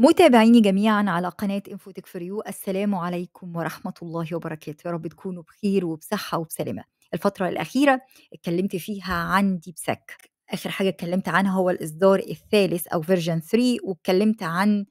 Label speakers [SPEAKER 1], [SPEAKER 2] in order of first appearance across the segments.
[SPEAKER 1] متابعيني جميعا على قناة انفوتك فريو السلام عليكم ورحمة الله وبركاته يا رب تكونوا بخير وبصحة وبسلامة الفترة الأخيرة اتكلمت فيها عن ديب سك آخر حاجة اتكلمت عنها هو الإصدار الثالث أو فيرجن 3 واتكلمت عن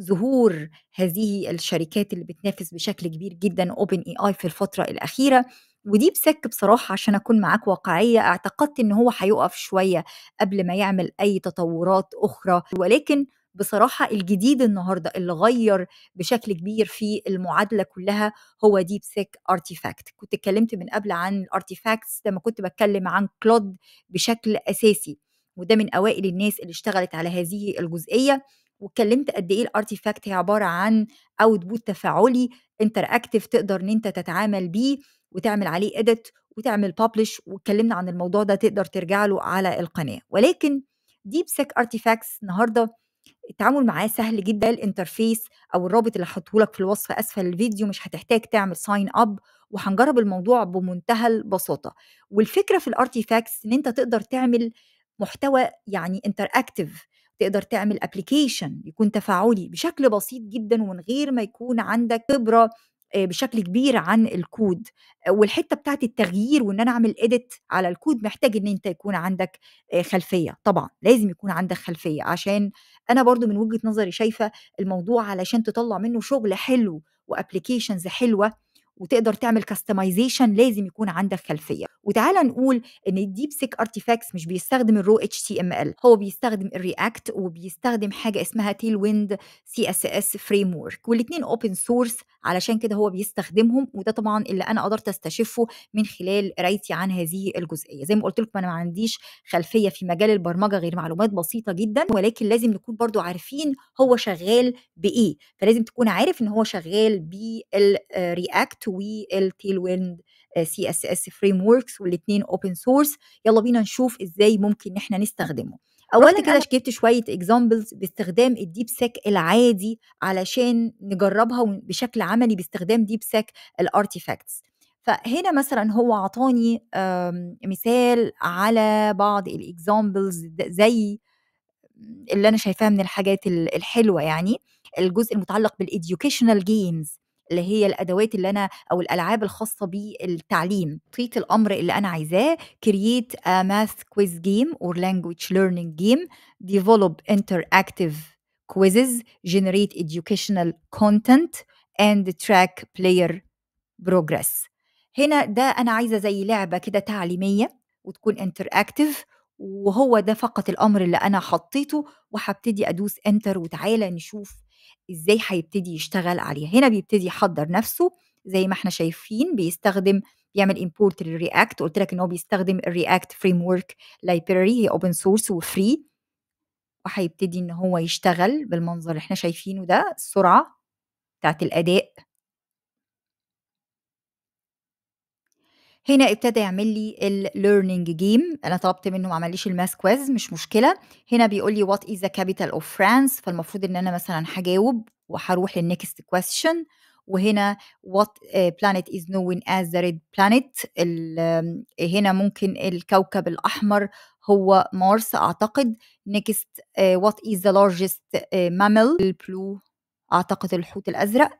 [SPEAKER 1] ظهور هذه الشركات اللي بتنافس بشكل كبير جدا اوبن اي اي في الفتره الاخيره وديب سك بصراحة عشان أكون معاك واقعية اعتقدت إن هو هيقف شوية قبل ما يعمل أي تطورات أخرى ولكن بصراحه الجديد النهارده اللي غير بشكل كبير في المعادله كلها هو ديب سيك ارتيفاكت كنت اتكلمت من قبل عن الارتيفاكتس لما كنت بتكلم عن كلود بشكل اساسي وده من اوائل الناس اللي اشتغلت على هذه الجزئيه واتكلمت قد ايه الارتيفاكت هي عباره عن اوتبوت تفاعلي انتر اكتف تقدر ان انت تتعامل بيه وتعمل عليه اديت وتعمل بابلش واتكلمنا عن الموضوع ده تقدر ترجع له على القناه ولكن ديب سيك ارتيفاكتس النهارده التعامل معاه سهل جدا الانترفيس او الرابط اللي هحطه لك في الوصف اسفل الفيديو مش هتحتاج تعمل ساين اب وهنجرب الموضوع بمنتهى البساطه والفكره في الارتيفاكتس ان انت تقدر تعمل محتوى يعني انتراكتيف تقدر تعمل ابلكيشن يكون تفاعلي بشكل بسيط جدا ومن غير ما يكون عندك خبره بشكل كبير عن الكود والحته بتاعت التغيير وان انا اعمل اديت على الكود محتاج ان انت يكون عندك خلفيه طبعا لازم يكون عندك خلفيه عشان انا برضو من وجهه نظري شايفه الموضوع علشان تطلع منه شغل حلو وابلكيشنز حلوه وتقدر تعمل كاستمايزيشن لازم يكون عندك خلفيه وتعالى نقول ان الديب سيك ارتيفاكتس مش بيستخدم الرو اتش تي ام ال هو بيستخدم الرياكت وبيستخدم حاجه اسمها تيل ويند سي اس اس فريم ورك والاثنين اوبن سورس علشان كده هو بيستخدمهم وده طبعا اللي انا قدرت استشفه من خلال قرايتي عن هذه الجزئيه زي ما قلت لكم انا ما عنديش خلفيه في مجال البرمجه غير معلومات بسيطه جدا ولكن لازم نكون برضو عارفين هو شغال بايه فلازم تكون عارف ان هو شغال بالرياكت والتيل ويند سي اس اس فريم ووركس والاثنين اوبن سورس يلا بينا نشوف ازاي ممكن ان احنا نستخدمه اولا كده جبت شويه اكزامبلز باستخدام الديب سيك العادي علشان نجربها بشكل عملي باستخدام ديب سيك الارتيفاكتس فهنا مثلا هو عطاني مثال على بعض الاكزامبلز زي اللي انا شايفاها من الحاجات الحلوه يعني الجزء المتعلق بالاديوكيشنال جيمز اللي هي الادوات اللي انا او الالعاب الخاصه بالتعليم طيت الامر اللي انا عايزاه create a math quiz game or language learning game develop interactive quizzes generate educational content and track player progress هنا ده انا عايزه زي لعبه كده تعليميه وتكون انتراكتيف وهو ده فقط الامر اللي انا حطيته وهبتدي ادوس انتر وتعالى نشوف ازاي هيبتدي يشتغل عليها هنا بيبتدي يحضر نفسه زي ما احنا شايفين بيستخدم بيعمل امبورت للرياكت قلت لك ان هو بيستخدم الرياكت فريم ورك لايبراري هي اوبن سورس وفري وهيبتدي ان هو يشتغل بالمنظر اللي احنا شايفينه ده السرعه بتاعت الاداء هنا ابتدى يعمل لي الليرنينج جيم انا طلبت منه ما عمليش الماس كويز مش مشكله هنا بيقول لي وات از ذا كابيتال اوف فرانس فالمفروض ان انا مثلا هجاوب وهروح للنكست كويستشن وهنا وات بلانيت از نوين از ذا ريد بلانيت هنا ممكن الكوكب الاحمر هو مارس اعتقد نكست وات از ذا لارجست مامل البلو اعتقد الحوت الازرق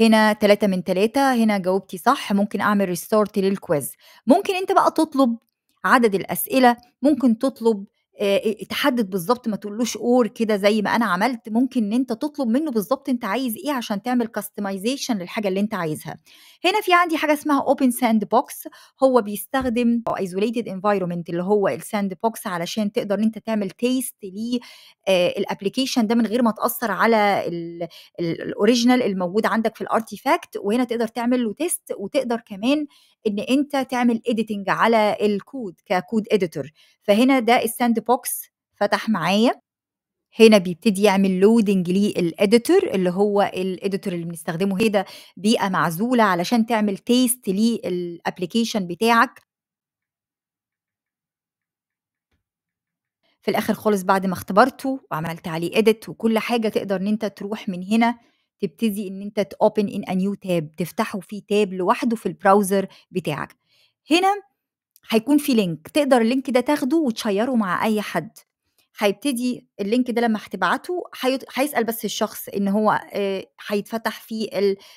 [SPEAKER 1] هنا 3 من 3 هنا جاوبتي صح ممكن اعمل ريستارت للكويز ممكن انت بقى تطلب عدد الاسئله ممكن تطلب آه، آه، تحدد بالظبط ما تقولوش اور كده زي ما انا عملت ممكن ان انت تطلب منه بالظبط انت عايز ايه عشان تعمل كاستمايزيشن للحاجه اللي انت عايزها هنا في عندي حاجه اسمها اوبن ساند بوكس هو بيستخدم او ايزوليتد انفايرمنت اللي هو الساند بوكس علشان تقدر انت تعمل تيست للابلكيشن آه، ده من غير ما تاثر على الاوريجينال الموجود عندك في الارتيفاكت وهنا تقدر تعمل له تيست وتقدر كمان ان انت تعمل اديتنج على الكود ككود اديتور فهنا ده الساند بوكس فتح معايا هنا بيبتدي يعمل لودنج للإديتور اللي هو الإديتور اللي بنستخدمه هنا بيئة معزولة علشان تعمل تيست للابلكيشن بتاعك في الآخر خالص بعد ما اختبرته وعملت عليه إيديت وكل حاجة تقدر إن أنت تروح من هنا تبتدي إن أنت تأوبن إن نيو تاب تفتحه في تاب لوحده في البراوزر بتاعك هنا هيكون في لينك تقدر اللينك ده تاخده وتشيره مع أي حد هيبتدي اللينك ده لما هتبعته هيسال بس الشخص ان هو هيتفتح فيه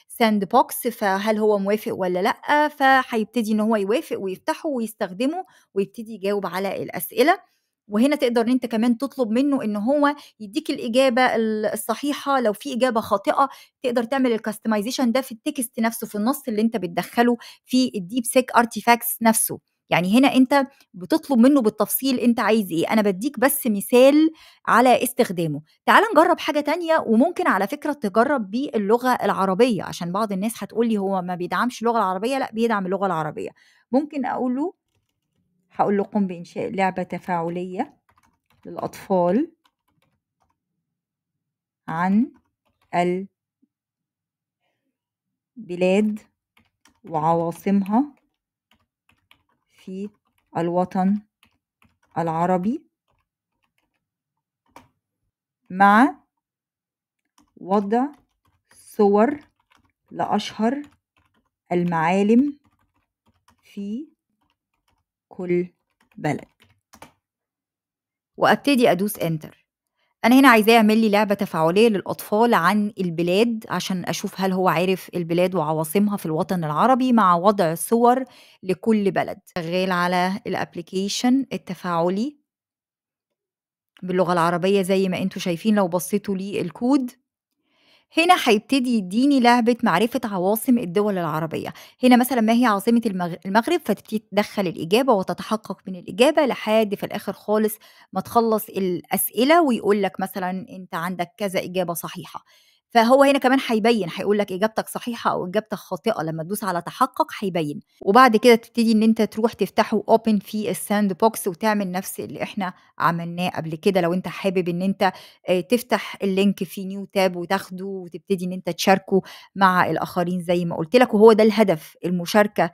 [SPEAKER 1] الساند بوكس فهل هو موافق ولا لا فهيبتدي ان هو يوافق ويفتحه ويستخدمه ويبتدي يجاوب على الاسئله وهنا تقدر ان انت كمان تطلب منه ان هو يديك الاجابه الصحيحه لو في اجابه خاطئه تقدر تعمل الكاستمايزيشن ده في التكست نفسه في النص اللي انت بتدخله في الديب سيك ارتيفاكتس نفسه يعني هنا انت بتطلب منه بالتفصيل انت عايز ايه انا بديك بس مثال على استخدامه تعال نجرب حاجه تانية وممكن على فكره تجرب باللغه العربيه عشان بعض الناس هتقول لي هو ما بيدعمش اللغه العربيه لا بيدعم اللغه العربيه ممكن اقول له هقول له قم بانشاء لعبه تفاعليه للاطفال عن البلاد وعواصمها في الوطن العربي مع وضع صور لأشهر المعالم في كل بلد وابتدي ادوس انتر أنا هنا عايزاه يعمل لي لعبة تفاعلية للأطفال عن البلاد عشان أشوف هل هو عارف البلاد وعواصمها في الوطن العربي مع وضع صور لكل بلد شغال على الابليكيشن التفاعلي باللغة العربية زي ما انتوا شايفين لو بصيتوا لي الكود هنا هيبتدي يديني لعبة معرفة عواصم الدول العربية هنا مثلا ما هي عاصمة المغرب فتبتدي تدخل الإجابة وتتحقق من الإجابة لحد في الآخر خالص ما تخلص الأسئلة ويقول لك مثلا أنت عندك كذا إجابة صحيحة فهو هنا كمان هيبين هيقول لك اجابتك صحيحه او اجابتك خاطئه لما تدوس على تحقق هيبين وبعد كده تبتدي ان انت تروح تفتحه اوبن في الساند بوكس وتعمل نفس اللي احنا عملناه قبل كده لو انت حابب ان انت آه، تفتح اللينك في نيو تاب وتاخده وتبتدي ان انت تشاركه مع الاخرين زي ما قلت لك وهو ده الهدف المشاركه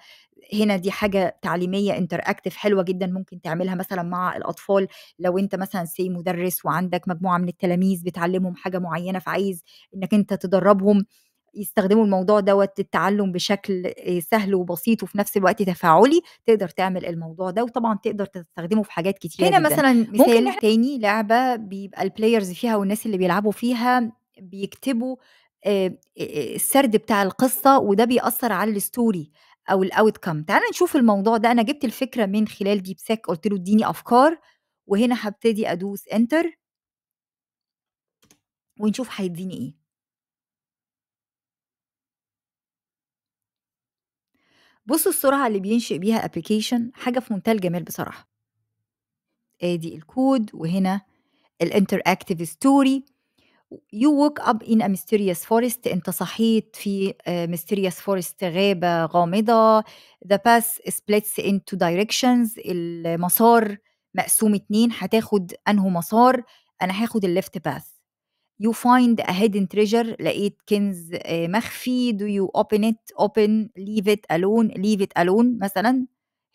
[SPEAKER 1] هنا دي حاجه تعليميه انتراكتيف حلوه جدا ممكن تعملها مثلا مع الاطفال لو انت مثلا سي مدرس وعندك مجموعه من التلاميذ بتعلمهم حاجه معينه فعايز انك انت تدربهم يستخدموا الموضوع دوت التعلم بشكل سهل وبسيط وفي نفس الوقت تفاعلي تقدر تعمل الموضوع ده وطبعا تقدر تستخدمه في حاجات كتير هنا جداً. مثلا مثال ممكن تاني لعبه بيبقى البلايرز فيها والناس اللي بيلعبوا فيها بيكتبوا السرد بتاع القصه وده بيأثر على الستوري او الاوت كم تعال نشوف الموضوع ده انا جبت الفكره من خلال ديب سيك قلت له اديني افكار وهنا هبتدي ادوس انتر ونشوف هيديني ايه بصوا السرعه اللي بينشئ بيها ابلكيشن حاجه في منتهى الجمال بصراحه ادي الكود وهنا الانتر اكتيف ستوري يو ووك اب ان a ميستيريوس فورست انت صحيت في ميستيريوس آه، فورست غابه غامضه ذا باس سبليتس into دايركشنز المسار مقسوم اتنين هتاخد انه مسار انا هاخد الليفت باث يو فايند ا هيدن تريجر لقيت كنز آه، مخفي دو يو اوبن ات اوبن ليف ات الون ليف ات الون مثلا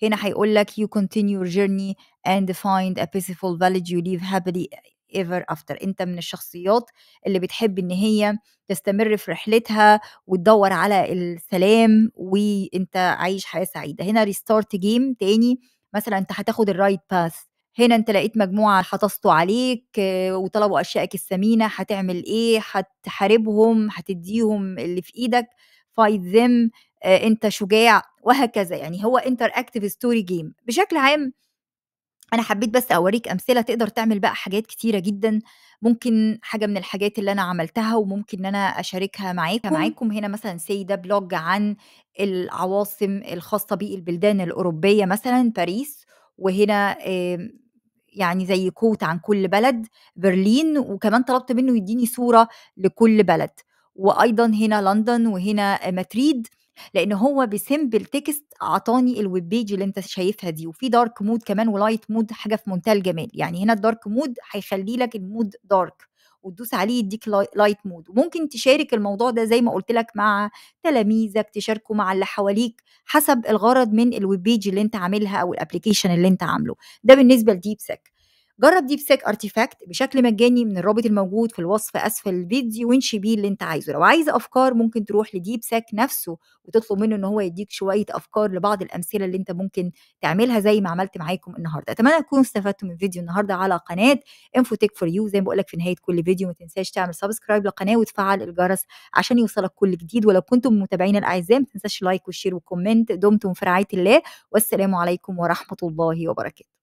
[SPEAKER 1] هنا هيقول لك you continue your journey and find a peaceful village you leave happily ايفر افتر انت من الشخصيات اللي بتحب ان هي تستمر في رحلتها وتدور على السلام وانت عايش حياه سعيده هنا ريستارت جيم تاني مثلا انت هتاخد الرايت باث هنا انت لقيت مجموعه حطستوا عليك آه، وطلبوا اشيائك الثمينه هتعمل ايه هتحاربهم هتديهم اللي في ايدك فايت آه، ذم انت شجاع وهكذا يعني هو انتر اكتف ستوري جيم بشكل عام انا حبيت بس اوريك امثله تقدر تعمل بقى حاجات كتيره جدا ممكن حاجه من الحاجات اللي انا عملتها وممكن ان انا اشاركها معاكم معاكم هنا مثلا سيده بلوج عن العواصم الخاصه بالبلدان الاوروبيه مثلا باريس وهنا آمم، يعني زي كوت عن كل بلد برلين وكمان طلبت منه يديني صوره لكل بلد وايضا هنا لندن وهنا مدريد لان هو بسيمبل تكست اعطاني الويب بيج اللي انت شايفها دي وفي دارك مود كمان ولايت مود حاجه في منتهى الجمال يعني هنا الدارك مود هيخلي لك المود دارك وتدوس عليه يديك لايت مود وممكن تشارك الموضوع ده زي ما قلت لك مع تلاميذك تشاركه مع اللي حواليك حسب الغرض من الويب بيج اللي انت عاملها او الابلكيشن اللي انت عامله ده بالنسبه لديب سك جرب ديب سيك ارتيفاكت بشكل مجاني من الرابط الموجود في الوصف اسفل الفيديو وانشي بيه اللي انت عايزه لو عايز افكار ممكن تروح لديب سيك نفسه وتطلب منه ان هو يديك شويه افكار لبعض الامثله اللي انت ممكن تعملها زي ما عملت معاكم النهارده اتمنى تكونوا استفدتوا من فيديو النهارده على قناه انفو تيك فور يو زي ما بقول لك في نهايه كل فيديو ما تنساش تعمل سبسكرايب للقناه وتفعل الجرس عشان يوصلك كل جديد ولو كنتم متابعين الاعزاء ما تنساش لايك والشير والكومنت دمتم في رعايه الله والسلام عليكم ورحمه الله وبركاته